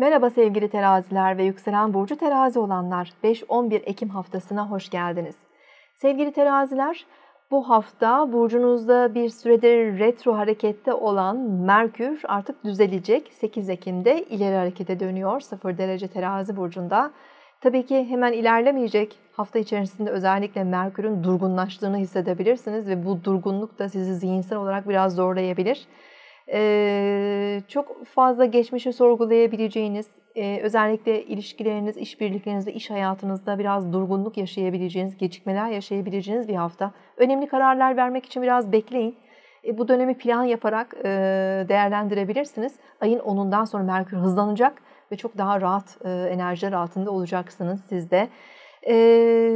Merhaba sevgili teraziler ve yükselen burcu terazi olanlar. 5-11 Ekim haftasına hoş geldiniz. Sevgili teraziler, bu hafta burcunuzda bir süredir retro harekette olan Merkür artık düzelecek. 8 Ekim'de ileri harekete dönüyor 0 derece terazi burcunda. Tabii ki hemen ilerlemeyecek. Hafta içerisinde özellikle Merkür'ün durgunlaştığını hissedebilirsiniz ve bu durgunluk da sizi zihinsel olarak biraz zorlayabilir. Ee, çok fazla geçmişi sorgulayabileceğiniz, e, özellikle ilişkileriniz, işbirliklerinizde, iş hayatınızda biraz durgunluk yaşayabileceğiniz, gecikmeler yaşayabileceğiniz bir hafta. Önemli kararlar vermek için biraz bekleyin. E, bu dönemi plan yaparak e, değerlendirebilirsiniz. Ayın 10'undan sonra Merkür hızlanacak ve çok daha rahat e, enerjiler altında olacaksınız siz de. E,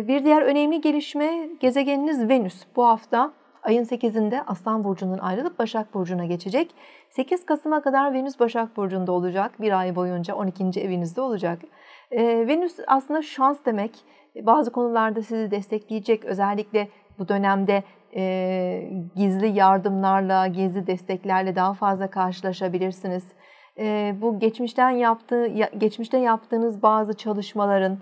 bir diğer önemli gelişme gezegeniniz Venüs. Bu hafta Ayın 8'inde Aslan Burcu'nun ayrılıp Başak Burcu'na geçecek. 8 Kasım'a kadar Venüs Başak Burcu'nda olacak. Bir ay boyunca 12. evinizde olacak. Ee, Venüs aslında şans demek. Bazı konularda sizi destekleyecek. Özellikle bu dönemde e, gizli yardımlarla, gizli desteklerle daha fazla karşılaşabilirsiniz. E, bu geçmişten yaptığı, geçmişte yaptığınız bazı çalışmaların,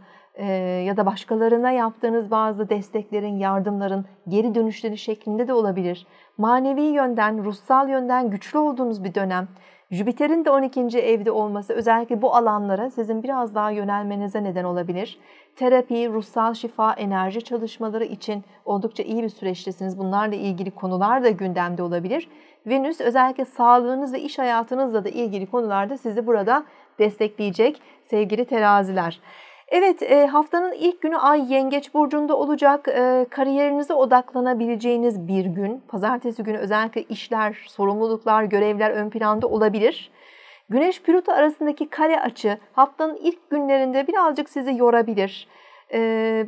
ya da başkalarına yaptığınız bazı desteklerin, yardımların geri dönüşleri şeklinde de olabilir. Manevi yönden, ruhsal yönden güçlü olduğunuz bir dönem. Jüpiter'in de 12. evde olması özellikle bu alanlara sizin biraz daha yönelmenize neden olabilir. Terapi, ruhsal şifa, enerji çalışmaları için oldukça iyi bir süreçtesiniz. Bunlarla ilgili konular da gündemde olabilir. Venüs özellikle sağlığınız ve iş hayatınızla da ilgili konularda sizi burada destekleyecek sevgili teraziler. Evet e, haftanın ilk günü Ay Yengeç Burcu'nda olacak. E, kariyerinize odaklanabileceğiniz bir gün. Pazartesi günü özellikle işler, sorumluluklar, görevler ön planda olabilir. Güneş Plüto arasındaki kare açı haftanın ilk günlerinde birazcık sizi yorabilir. E,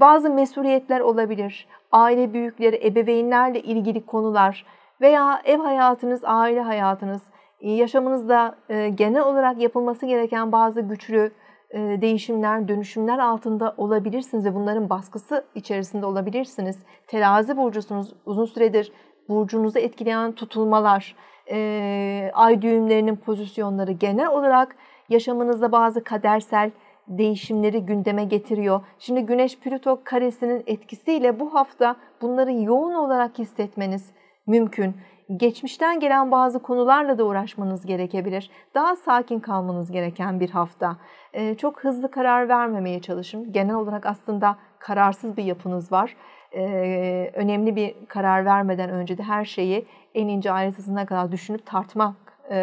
bazı mesuliyetler olabilir. Aile büyükleri, ebeveynlerle ilgili konular veya ev hayatınız, aile hayatınız, yaşamınızda genel olarak yapılması gereken bazı güçlü e, değişimler, dönüşümler altında olabilirsiniz ve bunların baskısı içerisinde olabilirsiniz. Terazi burcusunuz uzun süredir burcunuzu etkileyen tutulmalar, e, ay düğümlerinin pozisyonları genel olarak yaşamınızda bazı kadersel değişimleri gündeme getiriyor. Şimdi Güneş Plüto karesinin etkisiyle bu hafta bunları yoğun olarak hissetmeniz, mümkün. Geçmişten gelen bazı konularla da uğraşmanız gerekebilir. Daha sakin kalmanız gereken bir hafta. Ee, çok hızlı karar vermemeye çalışın. Genel olarak aslında kararsız bir yapınız var. Ee, önemli bir karar vermeden önce de her şeyi en ince ayrıntısına kadar düşünüp tartmak e,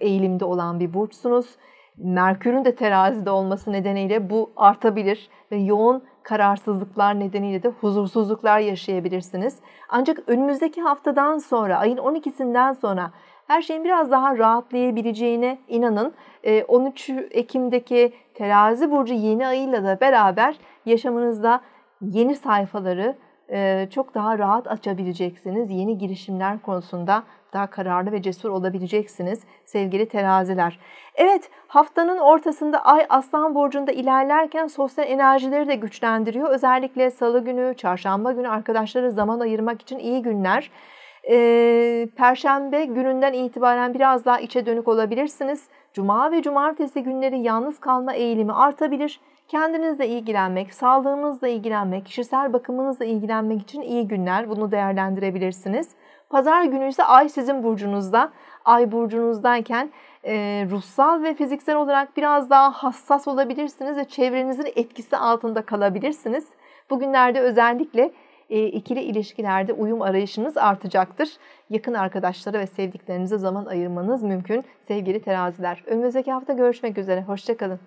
eğilimde olan bir burçsunuz. Merkür'ün de terazide olması nedeniyle bu artabilir ve yoğun kararsızlıklar nedeniyle de huzursuzluklar yaşayabilirsiniz. Ancak önümüzdeki haftadan sonra, ayın 12'sinden sonra her şeyin biraz daha rahatlayabileceğine inanın. 13 ee, Ekim'deki terazi burcu yeni ayıyla da beraber yaşamınızda yeni sayfaları, çok daha rahat açabileceksiniz. Yeni girişimler konusunda daha kararlı ve cesur olabileceksiniz sevgili teraziler. Evet haftanın ortasında ay aslan burcunda ilerlerken sosyal enerjileri de güçlendiriyor. Özellikle salı günü, çarşamba günü arkadaşlara zaman ayırmak için iyi günler. E, Perşembe gününden itibaren biraz daha içe dönük olabilirsiniz. Cuma ve cumartesi günleri yalnız kalma eğilimi artabilir. Kendinizle ilgilenmek, sağlığınızla ilgilenmek, kişisel bakımınızla ilgilenmek için iyi günler. Bunu değerlendirebilirsiniz. Pazar günü ise ay sizin burcunuzda. Ay burcunuzdayken e, ruhsal ve fiziksel olarak biraz daha hassas olabilirsiniz ve çevrenizin etkisi altında kalabilirsiniz. Bugünlerde özellikle e, ikili ilişkilerde uyum arayışınız artacaktır. Yakın arkadaşlara ve sevdiklerinize zaman ayırmanız mümkün sevgili teraziler. Önümüzdeki hafta görüşmek üzere. Hoşçakalın.